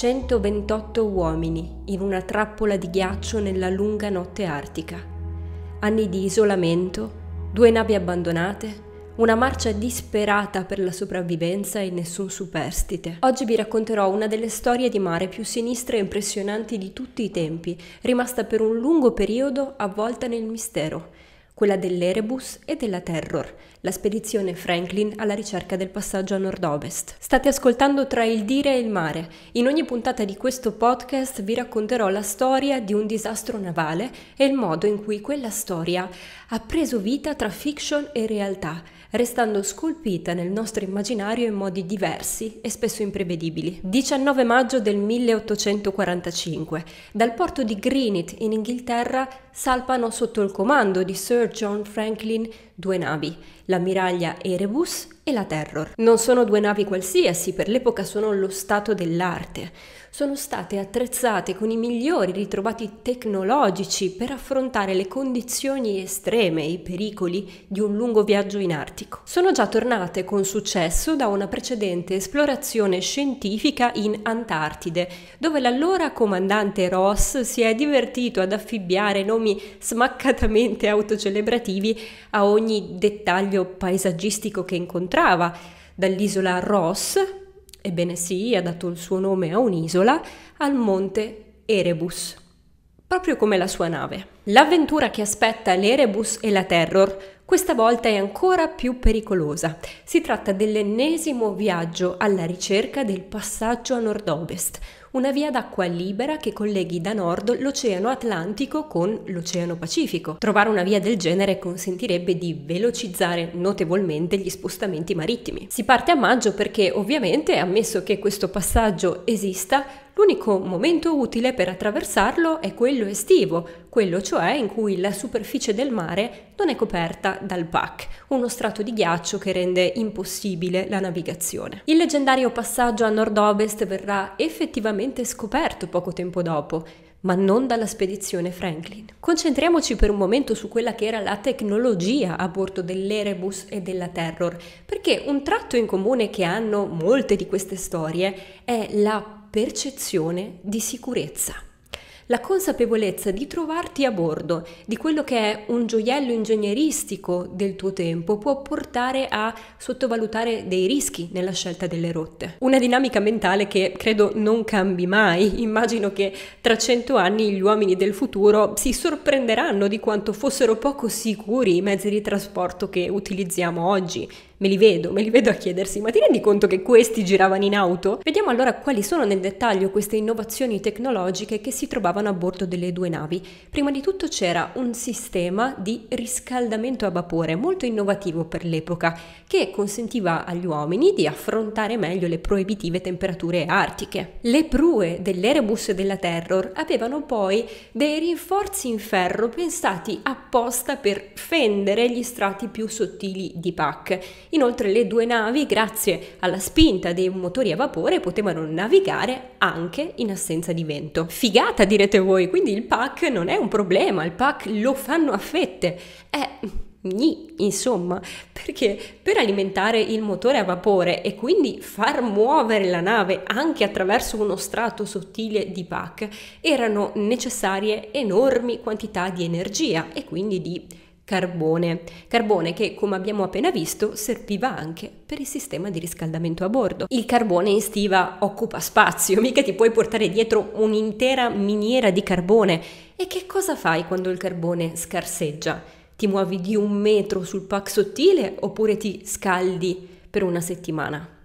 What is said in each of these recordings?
128 uomini in una trappola di ghiaccio nella lunga notte artica. Anni di isolamento, due navi abbandonate, una marcia disperata per la sopravvivenza e nessun superstite. Oggi vi racconterò una delle storie di mare più sinistre e impressionanti di tutti i tempi, rimasta per un lungo periodo avvolta nel mistero quella dell'Erebus e della Terror, la spedizione Franklin alla ricerca del passaggio a nord-ovest. State ascoltando Tra il dire e il mare. In ogni puntata di questo podcast vi racconterò la storia di un disastro navale e il modo in cui quella storia ha preso vita tra fiction e realtà restando scolpita nel nostro immaginario in modi diversi e spesso imprevedibili. 19 maggio del 1845, dal porto di Greenwich in Inghilterra salpano sotto il comando di Sir John Franklin due navi, l'ammiraglia Erebus e la Terror. Non sono due navi qualsiasi, per l'epoca sono lo stato dell'arte sono state attrezzate con i migliori ritrovati tecnologici per affrontare le condizioni estreme e i pericoli di un lungo viaggio in Artico. Sono già tornate con successo da una precedente esplorazione scientifica in Antartide, dove l'allora comandante Ross si è divertito ad affibbiare nomi smaccatamente autocelebrativi a ogni dettaglio paesaggistico che incontrava, dall'isola Ross Ebbene sì, ha dato il suo nome a un'isola, al monte Erebus, proprio come la sua nave. L'avventura che aspetta l'Erebus e la Terror questa volta è ancora più pericolosa. Si tratta dell'ennesimo viaggio alla ricerca del passaggio a nord-ovest, una via d'acqua libera che colleghi da nord l'Oceano Atlantico con l'Oceano Pacifico. Trovare una via del genere consentirebbe di velocizzare notevolmente gli spostamenti marittimi. Si parte a maggio perché ovviamente, ammesso che questo passaggio esista, L'unico momento utile per attraversarlo è quello estivo, quello cioè in cui la superficie del mare non è coperta dal PAC, uno strato di ghiaccio che rende impossibile la navigazione. Il leggendario passaggio a nord-ovest verrà effettivamente effettivamente scoperto poco tempo dopo, ma non dalla spedizione Franklin. Concentriamoci per un momento su quella che era la tecnologia a bordo dell'Erebus e della Terror, perché un tratto in comune che hanno molte di queste storie è la percezione di sicurezza la consapevolezza di trovarti a bordo di quello che è un gioiello ingegneristico del tuo tempo può portare a sottovalutare dei rischi nella scelta delle rotte. Una dinamica mentale che credo non cambi mai. Immagino che tra cento anni gli uomini del futuro si sorprenderanno di quanto fossero poco sicuri i mezzi di trasporto che utilizziamo oggi me li vedo, me li vedo a chiedersi, ma ti rendi conto che questi giravano in auto? Vediamo allora quali sono nel dettaglio queste innovazioni tecnologiche che si trovavano a bordo delle due navi. Prima di tutto c'era un sistema di riscaldamento a vapore molto innovativo per l'epoca, che consentiva agli uomini di affrontare meglio le proibitive temperature artiche. Le prue dell'Erebus e della Terror avevano poi dei rinforzi in ferro pensati apposta per fendere gli strati più sottili di PAC Inoltre le due navi, grazie alla spinta dei motori a vapore, potevano navigare anche in assenza di vento. Figata direte voi, quindi il pack non è un problema, il pack lo fanno a fette. Eh, Gni, insomma, perché per alimentare il motore a vapore e quindi far muovere la nave anche attraverso uno strato sottile di PAC erano necessarie enormi quantità di energia e quindi di carbone, carbone che come abbiamo appena visto serviva anche per il sistema di riscaldamento a bordo. Il carbone in stiva occupa spazio, mica ti puoi portare dietro un'intera miniera di carbone. E che cosa fai quando il carbone scarseggia? Ti muovi di un metro sul pack sottile oppure ti scaldi per una settimana?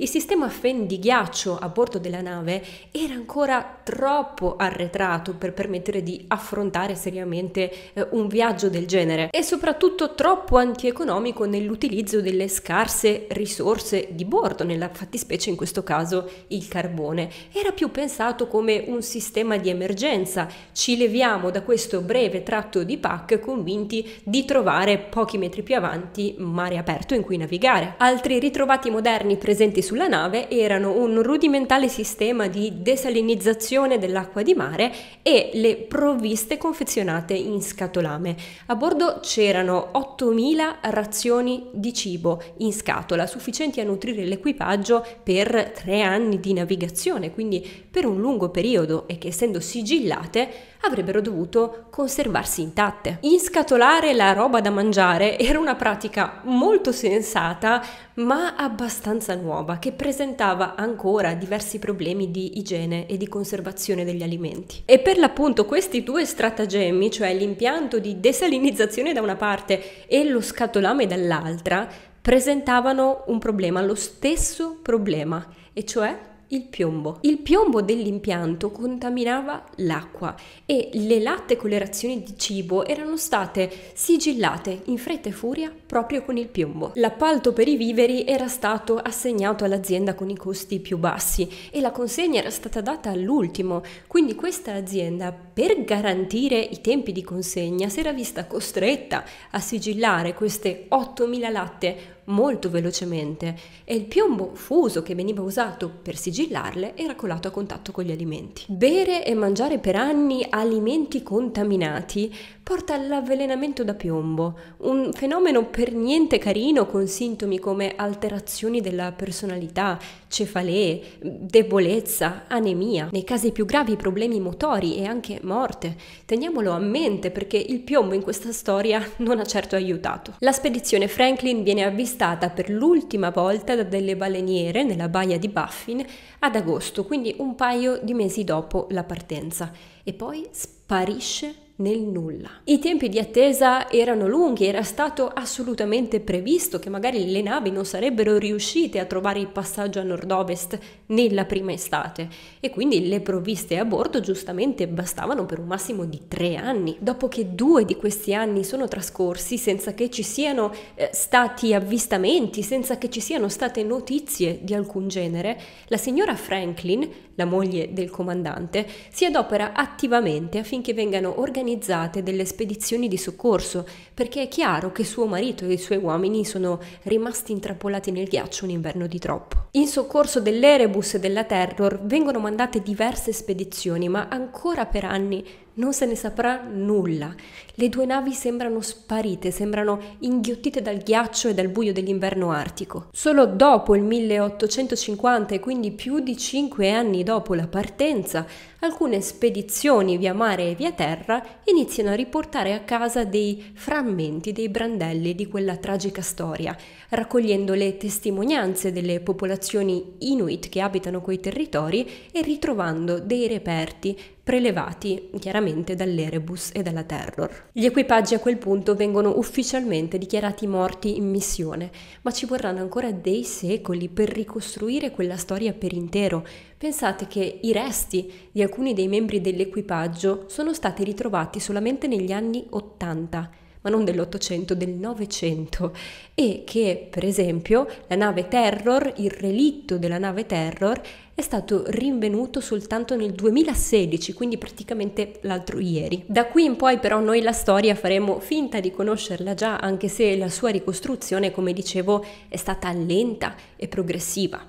Il sistema FEN di ghiaccio a bordo della nave era ancora troppo arretrato per permettere di affrontare seriamente eh, un viaggio del genere e soprattutto troppo antieconomico nell'utilizzo delle scarse risorse di bordo, nella fattispecie in questo caso il carbone. Era più pensato come un sistema di emergenza. Ci leviamo da questo breve tratto di PAC convinti di trovare pochi metri più avanti mare aperto in cui navigare. Altri ritrovati moderni presenti su sulla nave erano un rudimentale sistema di desalinizzazione dell'acqua di mare e le provviste confezionate in scatolame. A bordo c'erano 8.000 razioni di cibo in scatola, sufficienti a nutrire l'equipaggio per tre anni di navigazione, quindi per un lungo periodo e che essendo sigillate avrebbero dovuto conservarsi intatte. Inscatolare la roba da mangiare era una pratica molto sensata ma abbastanza nuova che presentava ancora diversi problemi di igiene e di conservazione degli alimenti. E per l'appunto questi due stratagemmi, cioè l'impianto di desalinizzazione da una parte e lo scatolame dall'altra, presentavano un problema, lo stesso problema, e cioè il piombo. Il piombo dell'impianto contaminava l'acqua e le latte con le razioni di cibo erano state sigillate in fretta e furia proprio con il piombo. L'appalto per i viveri era stato assegnato all'azienda con i costi più bassi e la consegna era stata data all'ultimo, quindi questa azienda per garantire i tempi di consegna si era vista costretta a sigillare queste 8.000 latte molto velocemente e il piombo fuso che veniva usato per sigillarle era colato a contatto con gli alimenti. Bere e mangiare per anni alimenti contaminati porta all'avvelenamento da piombo, un fenomeno per niente carino con sintomi come alterazioni della personalità, cefalee, debolezza, anemia. Nei casi più gravi problemi motori e anche morte. Teniamolo a mente perché il piombo in questa storia non ha certo aiutato. La spedizione Franklin viene avvisata avvistata per l'ultima volta da delle baleniere nella baia di Baffin ad agosto, quindi un paio di mesi dopo la partenza, e poi sparisce nel nulla. I tempi di attesa erano lunghi, era stato assolutamente previsto che magari le navi non sarebbero riuscite a trovare il passaggio a nord-ovest nella prima estate e quindi le provviste a bordo giustamente bastavano per un massimo di tre anni. Dopo che due di questi anni sono trascorsi senza che ci siano eh, stati avvistamenti, senza che ci siano state notizie di alcun genere, la signora Franklin, la moglie del comandante, si adopera attivamente affinché vengano organizzate organizzate delle spedizioni di soccorso, perché è chiaro che suo marito e i suoi uomini sono rimasti intrappolati nel ghiaccio un inverno di troppo. In soccorso dell'Erebus e della Terror vengono mandate diverse spedizioni, ma ancora per anni non se ne saprà nulla. Le due navi sembrano sparite, sembrano inghiottite dal ghiaccio e dal buio dell'inverno artico. Solo dopo il 1850 e quindi più di cinque anni dopo la partenza, alcune spedizioni via mare e via terra iniziano a riportare a casa dei frammenti, dei brandelli di quella tragica storia, raccogliendo le testimonianze delle popolazioni inuit che abitano quei territori e ritrovando dei reperti prelevati chiaramente dall'Erebus e dalla Terror. Gli equipaggi a quel punto vengono ufficialmente dichiarati morti in missione, ma ci vorranno ancora dei secoli per ricostruire quella storia per intero. Pensate che i resti di alcuni dei membri dell'equipaggio sono stati ritrovati solamente negli anni Ottanta ma non dell'Ottocento, del Novecento, e che per esempio la nave Terror, il relitto della nave Terror, è stato rinvenuto soltanto nel 2016, quindi praticamente l'altro ieri. Da qui in poi però noi la storia faremo finta di conoscerla già, anche se la sua ricostruzione, come dicevo, è stata lenta e progressiva.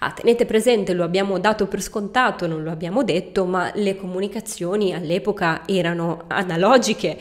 Ah, tenete presente, lo abbiamo dato per scontato, non lo abbiamo detto, ma le comunicazioni all'epoca erano analogiche,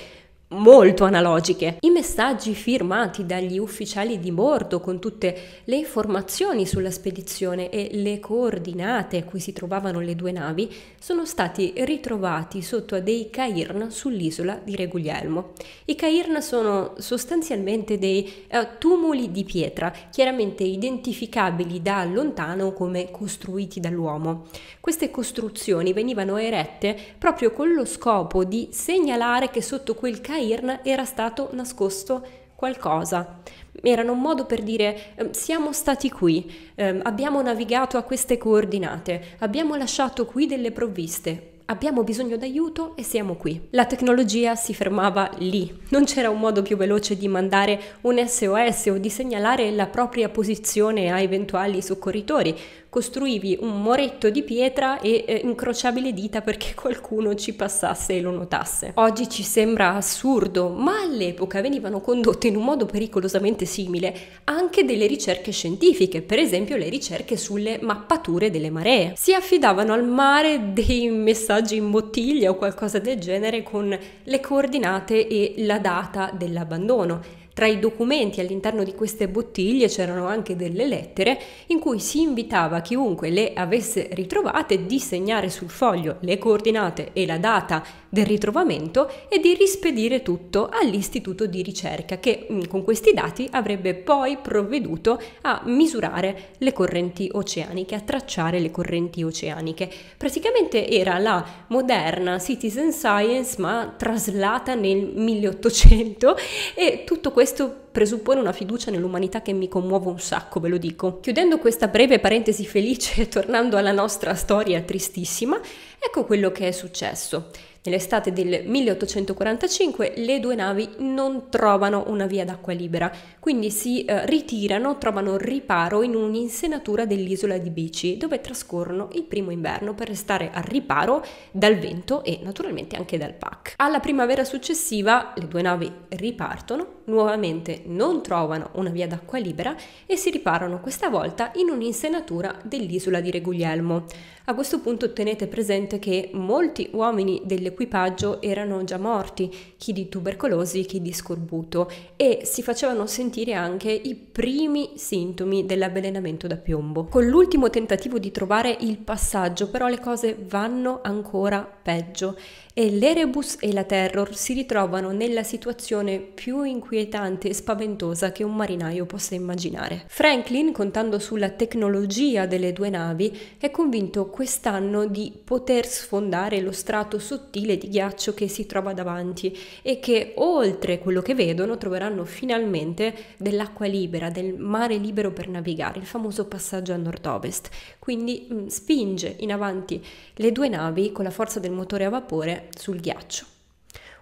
molto analogiche. I messaggi firmati dagli ufficiali di bordo con tutte le informazioni sulla spedizione e le coordinate a cui si trovavano le due navi sono stati ritrovati sotto dei cairn sull'isola di Regulielmo. I cairn sono sostanzialmente dei eh, tumuli di pietra, chiaramente identificabili da lontano come costruiti dall'uomo. Queste costruzioni venivano erette proprio con lo scopo di segnalare che sotto quel cairn Irn era stato nascosto qualcosa. Erano un modo per dire ehm, siamo stati qui, ehm, abbiamo navigato a queste coordinate, abbiamo lasciato qui delle provviste, abbiamo bisogno d'aiuto e siamo qui. La tecnologia si fermava lì, non c'era un modo più veloce di mandare un SOS o di segnalare la propria posizione a eventuali soccorritori, costruivi un moretto di pietra e eh, incrociavi le dita perché qualcuno ci passasse e lo notasse. Oggi ci sembra assurdo, ma all'epoca venivano condotte in un modo pericolosamente simile anche delle ricerche scientifiche, per esempio le ricerche sulle mappature delle maree. Si affidavano al mare dei messaggi in bottiglia o qualcosa del genere con le coordinate e la data dell'abbandono tra i documenti all'interno di queste bottiglie c'erano anche delle lettere in cui si invitava chiunque le avesse ritrovate di segnare sul foglio le coordinate e la data del ritrovamento e di rispedire tutto all'istituto di ricerca che mm, con questi dati avrebbe poi provveduto a misurare le correnti oceaniche, a tracciare le correnti oceaniche. Praticamente era la moderna citizen science ma traslata nel 1800 e tutto questo presuppone una fiducia nell'umanità che mi commuove un sacco, ve lo dico. Chiudendo questa breve parentesi felice e tornando alla nostra storia tristissima, ecco quello che è successo. Nell'estate del 1845 le due navi non trovano una via d'acqua libera, quindi si eh, ritirano, trovano riparo in un'insenatura dell'isola di Bici, dove trascorrono il primo inverno per restare al riparo dal vento e naturalmente anche dal PAC. Alla primavera successiva le due navi ripartono, nuovamente non trovano una via d'acqua libera e si riparano questa volta in un'insenatura dell'isola di Reguglielmo. A questo punto tenete presente che molti uomini dell'equipaggio erano già morti, chi di tubercolosi, chi di scorbuto, e si facevano sentire anche i primi sintomi dell'avvelenamento da piombo. Con l'ultimo tentativo di trovare il passaggio, però, le cose vanno ancora peggio e l'Erebus e la Terror si ritrovano nella situazione più inquietante e spaventosa che un marinaio possa immaginare. Franklin, contando sulla tecnologia delle due navi, è convinto quest'anno di poter sfondare lo strato sottile di ghiaccio che si trova davanti e che oltre quello che vedono troveranno finalmente dell'acqua libera, del mare libero per navigare, il famoso passaggio a nord-ovest. Quindi mh, mm, spinge in avanti le due navi con la forza del motore a vapore sul ghiaccio.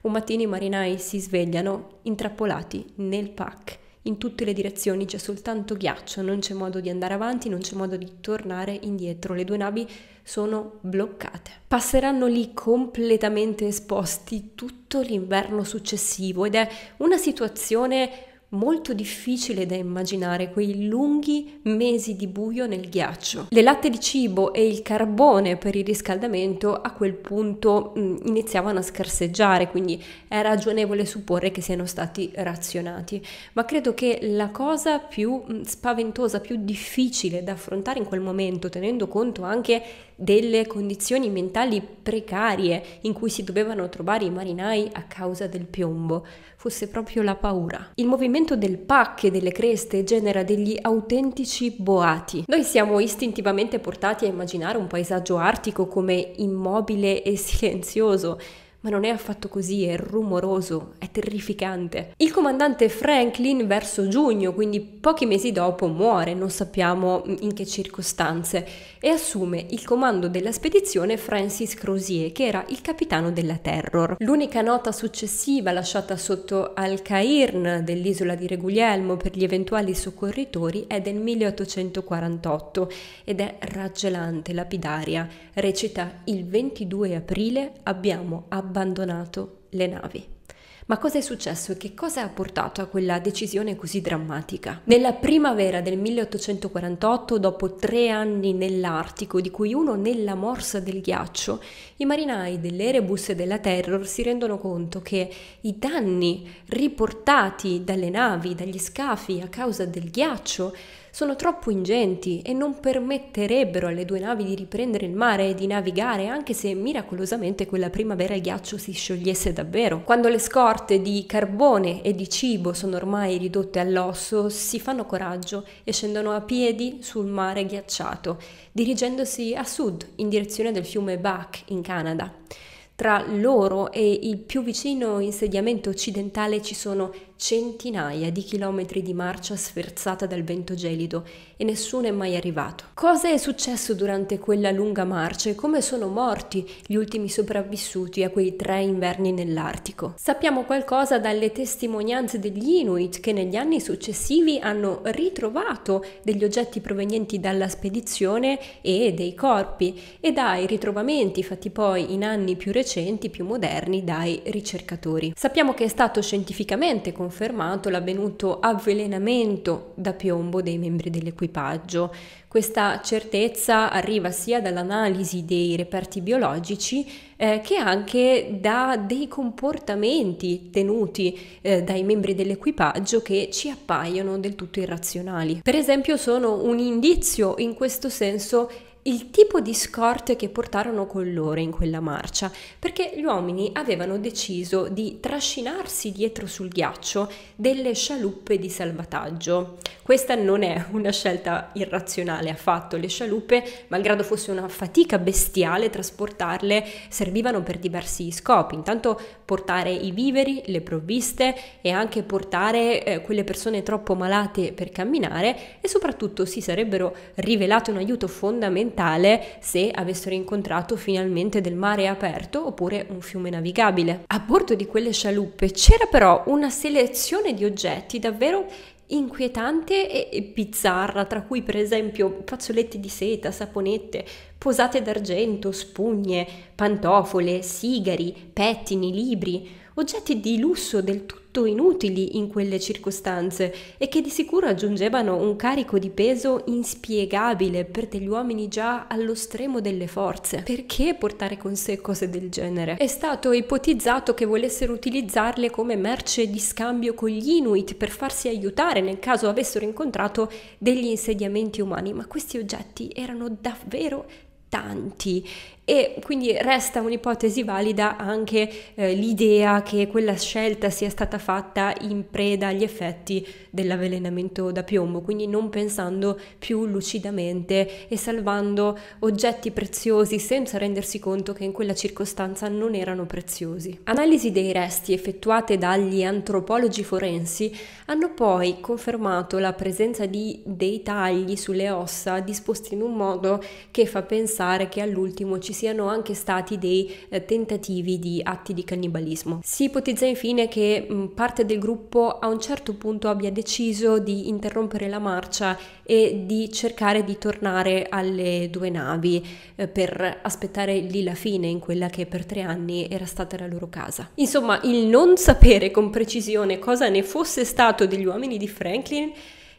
Un mattino i marinai si svegliano intrappolati nel pack in tutte le direzioni, c'è soltanto ghiaccio, non c'è modo di andare avanti, non c'è modo di tornare indietro, le due navi sono bloccate. Passeranno lì completamente esposti tutto l'inverno successivo ed è una situazione molto difficile da immaginare quei lunghi mesi di buio nel ghiaccio. Le latte di cibo e il carbone per il riscaldamento a quel punto mh, mm, iniziavano a scarseggiare, quindi è ragionevole supporre che siano stati razionati. Ma credo che la cosa più mh, mm, spaventosa, più difficile da affrontare in quel momento, tenendo conto anche delle condizioni mentali precarie in cui si dovevano trovare i marinai a causa del piombo, fosse proprio la paura. Il movimento del pack e delle creste genera degli autentici boati. Noi siamo istintivamente portati a immaginare un paesaggio artico come immobile e silenzioso, ma non è affatto così, è rumoroso, è terrificante. Il comandante Franklin verso giugno, quindi pochi mesi dopo, muore, non sappiamo in che circostanze, e assume il comando della spedizione Francis Crozier, che era il capitano della Terror. L'unica nota successiva lasciata sotto al Cairn dell'isola di Reguglielmo per gli eventuali soccorritori è del 1848 ed è raggelante, lapidaria. Recita il 22 aprile abbiamo abbandonato abbandonato le navi. Ma cosa è successo e che cosa ha portato a quella decisione così drammatica? Nella primavera del 1848, dopo tre anni nell'Artico, di cui uno nella morsa del ghiaccio, i marinai dell'Erebus e della Terror si rendono conto che i danni riportati dalle navi, dagli scafi a causa del ghiaccio sono troppo ingenti e non permetterebbero alle due navi di riprendere il mare e di navigare anche se miracolosamente quella primavera il ghiaccio si sciogliesse davvero. Quando le scorte di carbone e di cibo sono ormai ridotte all'osso, si fanno coraggio e scendono a piedi sul mare ghiacciato, dirigendosi a sud in direzione del fiume Buck in Canada. Tra loro e il più vicino insediamento occidentale ci sono centinaia di chilometri di marcia sferzata dal vento gelido e nessuno è mai arrivato. Cosa è successo durante quella lunga marcia e come sono morti gli ultimi sopravvissuti a quei tre inverni nell'Artico? Sappiamo qualcosa dalle testimonianze degli Inuit che negli anni successivi hanno ritrovato degli oggetti provenienti dalla spedizione e dei corpi e dai ritrovamenti fatti poi in anni più recenti, più moderni, dai ricercatori. Sappiamo che è stato scientificamente confermato confermato l'avvenuto avvelenamento da piombo dei membri dell'equipaggio. Questa certezza arriva sia dall'analisi dei reperti biologici eh, che anche da dei comportamenti tenuti eh, dai membri dell'equipaggio che ci appaiono del tutto irrazionali. Per esempio sono un indizio in questo senso il tipo di scorte che portarono con loro in quella marcia, perché gli uomini avevano deciso di trascinarsi dietro sul ghiaccio delle scialuppe di salvataggio. Questa non è una scelta irrazionale affatto, le scialuppe, malgrado fosse una fatica bestiale trasportarle, servivano per diversi scopi, intanto portare i viveri, le provviste e anche portare eh, quelle persone troppo malate per camminare e soprattutto si sarebbero rivelate un aiuto fondamentale mentale se avessero incontrato finalmente del mare aperto oppure un fiume navigabile. A bordo di quelle scialuppe c'era però una selezione di oggetti davvero inquietante e bizzarra, tra cui per esempio fazzoletti di seta, saponette, posate d'argento, spugne, pantofole, sigari, pettini, libri, oggetti di lusso del tutto tutto inutili in quelle circostanze e che di sicuro aggiungevano un carico di peso inspiegabile per degli uomini già allo stremo delle forze. Perché portare con sé cose del genere? È stato ipotizzato che volessero utilizzarle come merce di scambio con gli Inuit per farsi aiutare nel caso avessero incontrato degli insediamenti umani, ma questi oggetti erano davvero tanti e quindi resta un'ipotesi valida anche eh, l'idea che quella scelta sia stata fatta in preda agli effetti dell'avvelenamento da piombo, quindi non pensando più lucidamente e salvando oggetti preziosi senza rendersi conto che in quella circostanza non erano preziosi. Analisi dei resti effettuate dagli antropologi forensi hanno poi confermato la presenza di dei tagli sulle ossa disposti in un modo che fa pensare che all'ultimo ci ci siano anche stati dei eh, tentativi di atti di cannibalismo. Si ipotizza infine che mh, mm, parte del gruppo a un certo punto abbia deciso di interrompere la marcia e di cercare di tornare alle due navi eh, per aspettare lì la fine in quella che per tre anni era stata la loro casa. Insomma, il non sapere con precisione cosa ne fosse stato degli uomini di Franklin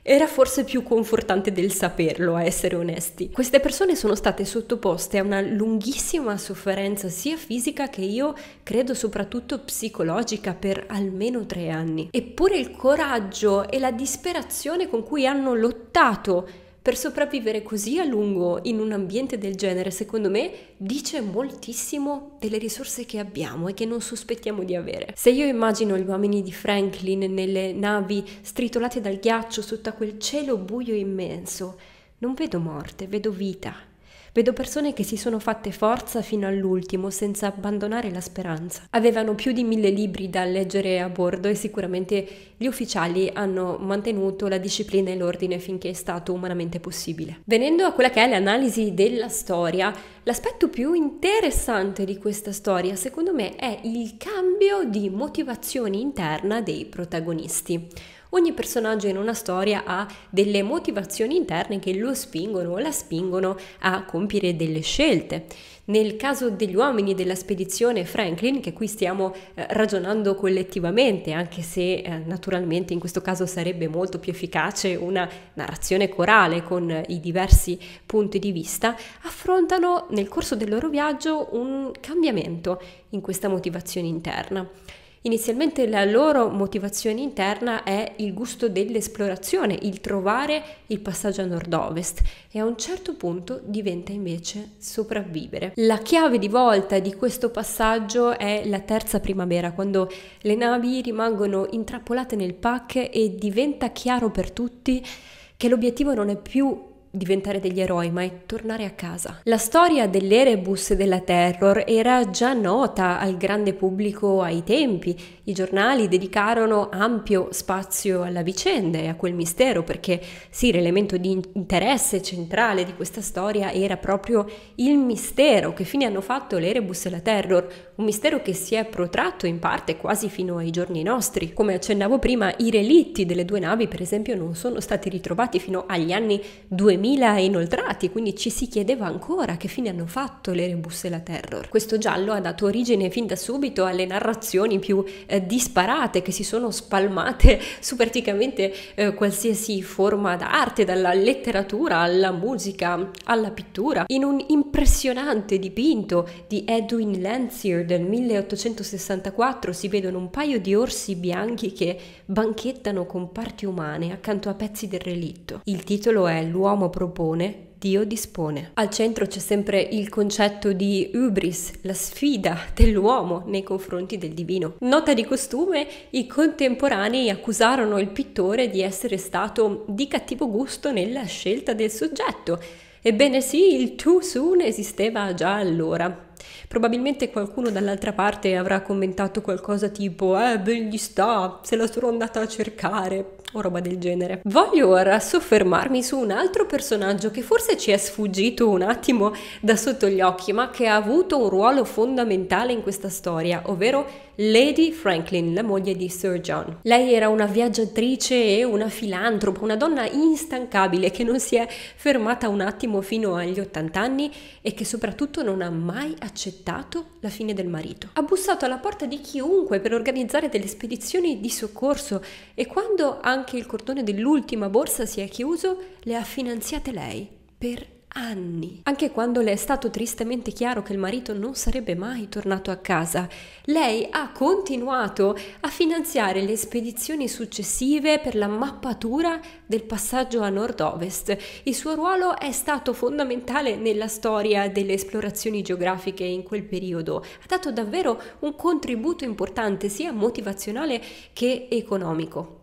era forse più confortante del saperlo, a essere onesti. Queste persone sono state sottoposte a una lunghissima sofferenza sia fisica che io credo soprattutto psicologica per almeno tre anni. Eppure il coraggio e la disperazione con cui hanno lottato per sopravvivere così a lungo in un ambiente del genere, secondo me, dice moltissimo delle risorse che abbiamo e che non sospettiamo di avere. Se io immagino gli uomini di Franklin nelle navi stritolate dal ghiaccio sotto a quel cielo buio immenso, non vedo morte, vedo vita Vedo persone che si sono fatte forza fino all'ultimo senza abbandonare la speranza. Avevano più di mille libri da leggere a bordo e sicuramente gli ufficiali hanno mantenuto la disciplina e l'ordine finché è stato umanamente possibile. Venendo a quella che è l'analisi della storia, l'aspetto più interessante di questa storia secondo me è il cambio di motivazione interna dei protagonisti. Ogni personaggio in una storia ha delle motivazioni interne che lo spingono o la spingono a compiere delle scelte. Nel caso degli uomini della spedizione Franklin, che qui stiamo eh, ragionando collettivamente, anche se eh, naturalmente in questo caso sarebbe molto più efficace una narrazione corale con eh, i diversi punti di vista, affrontano nel corso del loro viaggio un cambiamento in questa motivazione interna. Inizialmente la loro motivazione interna è il gusto dell'esplorazione, il trovare il passaggio a nord-ovest e a un certo punto diventa invece sopravvivere. La chiave di volta di questo passaggio è la terza primavera, quando le navi rimangono intrappolate nel pack e diventa chiaro per tutti che l'obiettivo non è più diventare degli eroi, ma è tornare a casa. La storia dell'Erebus e della Terror era già nota al grande pubblico ai tempi. I giornali dedicarono ampio spazio alla vicenda e a quel mistero, perché sì, l'elemento di interesse centrale di questa storia era proprio il mistero. Che fine hanno fatto l'Erebus e la Terror? Un mistero che si è protratto in parte quasi fino ai giorni nostri. Come accennavo prima, i relitti delle due navi, per esempio, non sono stati ritrovati fino agli anni 2000 2000 inoltrati, quindi ci si chiedeva ancora che fine hanno fatto le rebus e la terror. Questo giallo ha dato origine fin da subito alle narrazioni più eh, disparate che si sono spalmate su praticamente eh, qualsiasi forma d'arte, dalla letteratura alla musica alla pittura, in un impressionante dipinto di Edwin Landseer del 1864 si vedono un paio di orsi bianchi che banchettano con parti umane accanto a pezzi del relitto. Il titolo è L'uomo propone, Dio dispone. Al centro c'è sempre il concetto di ubris, la sfida dell'uomo nei confronti del divino. Nota di costume, i contemporanei accusarono il pittore di essere stato di cattivo gusto nella scelta del soggetto. Ebbene sì, il too soon esisteva già allora. Probabilmente qualcuno dall'altra parte avrà commentato qualcosa tipo eh ben gli sta, se la sono andata a cercare o roba del genere. Voglio ora soffermarmi su un altro personaggio che forse ci è sfuggito un attimo da sotto gli occhi ma che ha avuto un ruolo fondamentale in questa storia, ovvero Lady Franklin, la moglie di Sir John. Lei era una viaggiatrice e una filantropa, una donna instancabile che non si è fermata un attimo fino agli 80 anni e che soprattutto non ha mai accettato accettato la fine del marito. Ha bussato alla porta di chiunque per organizzare delle spedizioni di soccorso e quando anche il cordone dell'ultima borsa si è chiuso, le ha finanziate lei per anni. Anche quando le è stato tristemente chiaro che il marito non sarebbe mai tornato a casa, lei ha continuato a finanziare le spedizioni successive per la mappatura del passaggio a nord-ovest. Il suo ruolo è stato fondamentale nella storia delle esplorazioni geografiche in quel periodo. Ha dato davvero un contributo importante sia motivazionale che economico.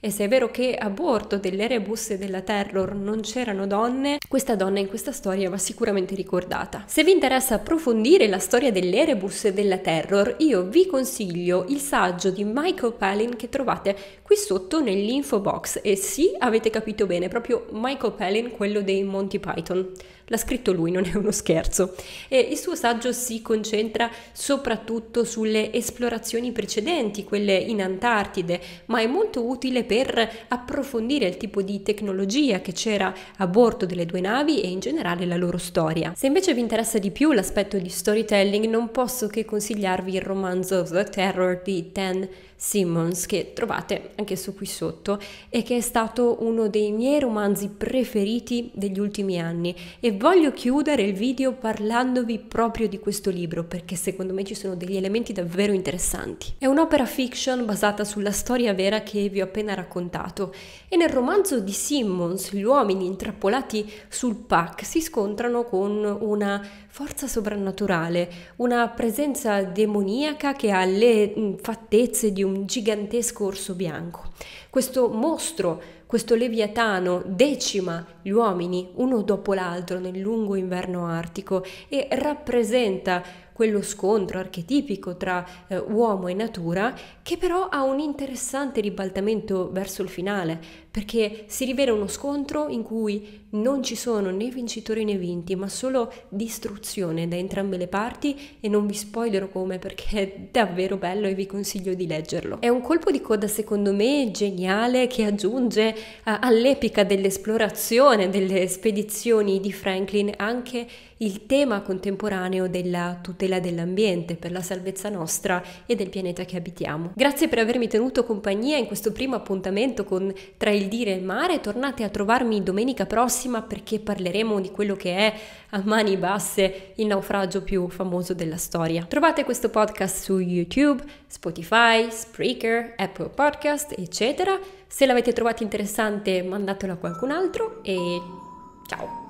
E se è vero che a bordo dell'Erebus e della Terror non c'erano donne, questa donna in questa storia va sicuramente ricordata. Se vi interessa approfondire la storia dell'Erebus e della Terror, io vi consiglio il saggio di Michael Palin che trovate qui sotto nell'info box. E sì, avete capito bene, proprio Michael Palin, quello dei Monty Python. L'ha scritto lui, non è uno scherzo. E il suo saggio si concentra soprattutto sulle esplorazioni precedenti, quelle in Antartide, ma è molto utile per approfondire il tipo di tecnologia che c'era a bordo delle due navi e in generale la loro storia. Se invece vi interessa di più l'aspetto di storytelling, non posso che consigliarvi il romanzo The Terror di Ten Simmons, che trovate anche su qui sotto, e che è stato uno dei miei romanzi preferiti degli ultimi anni e voglio chiudere il video parlandovi proprio di questo libro perché secondo me ci sono degli elementi davvero interessanti. È un'opera fiction basata sulla storia vera che vi ho appena raccontato e nel romanzo di Simmons gli uomini intrappolati sul PAC si scontrano con una forza soprannaturale, una presenza demoniaca che ha le mm, fattezze di un gigantesco orso bianco. Questo mostro, questo leviatano, decima gli uomini uno dopo l'altro nel lungo inverno artico e rappresenta quello scontro archetipico tra eh, uomo e natura, che però ha un interessante ribaltamento verso il finale, perché si rivela uno scontro in cui non ci sono né vincitori né vinti, ma solo distruzione da entrambe le parti e non vi spoilerò come perché è davvero bello e vi consiglio di leggerlo. È un colpo di coda secondo me geniale che aggiunge uh, all'epica dell'esplorazione delle spedizioni di Franklin anche il tema contemporaneo della tutela dell'ambiente per la salvezza nostra e del pianeta che abitiamo. Grazie per avermi tenuto compagnia in questo primo appuntamento con Tra il dire e il mare, tornate a trovarmi domenica prossima perché parleremo di quello che è a mani basse il naufragio più famoso della storia. Trovate questo podcast su YouTube, Spotify, Spreaker, Apple Podcast, eccetera. Se l'avete trovato interessante mandatelo a qualcun altro e ciao!